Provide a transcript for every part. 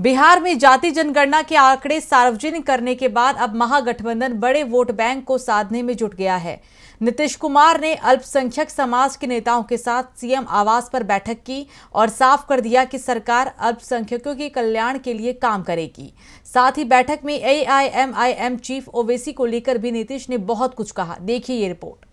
बिहार में जाति जनगणना के आंकड़े सार्वजनिक करने के बाद अब महागठबंधन बड़े वोट बैंक को साधने में जुट गया है नीतीश कुमार ने अल्पसंख्यक समाज के नेताओं के साथ सीएम आवास पर बैठक की और साफ कर दिया कि सरकार अल्पसंख्यकों के कल्याण के लिए काम करेगी साथ ही बैठक में एआईएमआईएम चीफ ओवेसी को लेकर भी नीतीश ने बहुत कुछ कहा देखिए ये रिपोर्ट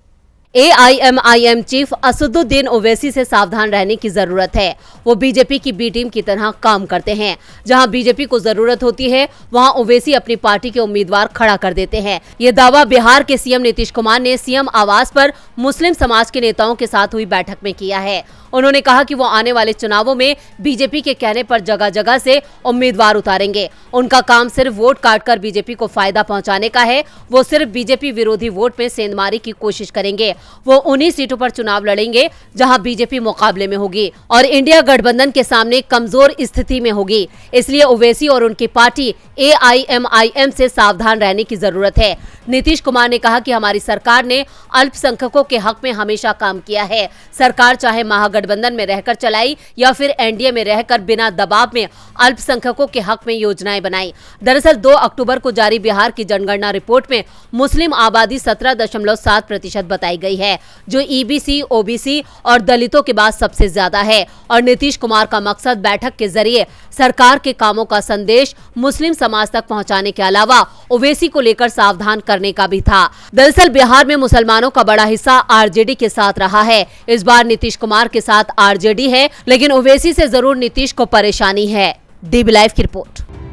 एआईएमआईएम चीफ असदुद्दीन ओवैसी से सावधान रहने की जरूरत है वो बीजेपी की बी टीम की तरह काम करते हैं जहां बीजेपी को जरूरत होती है वहां ओवैसी अपनी पार्टी के उम्मीदवार खड़ा कर देते हैं ये दावा बिहार के सीएम नीतीश कुमार ने सीएम आवास पर मुस्लिम समाज के नेताओं के साथ हुई बैठक में किया है उन्होंने कहा की वो आने वाले चुनावों में बीजेपी के कहने पर जगह जगह ऐसी उम्मीदवार उतारेंगे उनका काम सिर्फ वोट काट कर बीजेपी को फायदा पहुँचाने का है वो सिर्फ बीजेपी विरोधी वोट में सेंधमारी की कोशिश करेंगे वो उन्हीं सीटों पर चुनाव लड़ेंगे जहां बीजेपी मुकाबले में होगी और इंडिया गठबंधन के सामने कमजोर स्थिति में होगी इसलिए ओवैसी और उनकी पार्टी एआईएमआईएम से सावधान रहने की जरूरत है नीतीश कुमार ने कहा कि हमारी सरकार ने अल्पसंख्यकों के हक में हमेशा काम किया है सरकार चाहे महागठबंधन में रहकर चलाई या फिर एनडीए में रहकर बिना दबाव में अल्पसंख्यकों के हक में योजनाएं बनाई दरअसल 2 अक्टूबर को जारी बिहार की जनगणना रिपोर्ट में मुस्लिम आबादी 17.7 प्रतिशत बताई गई है जो ईबीसी e ओबीसी और दलितों के बाद सबसे ज्यादा है और नीतीश कुमार का मकसद बैठक के जरिए सरकार के कामों का संदेश मुस्लिम समाज तक पहुंचाने के अलावा ओवेसी को लेकर सावधान करने का भी था दरअसल बिहार में मुसलमानों का बड़ा हिस्सा आर के साथ रहा है इस बार नीतीश कुमार के साथ आर है लेकिन ओवेसी ऐसी जरूर नीतीश को परेशानी है डीबी लाइव की रिपोर्ट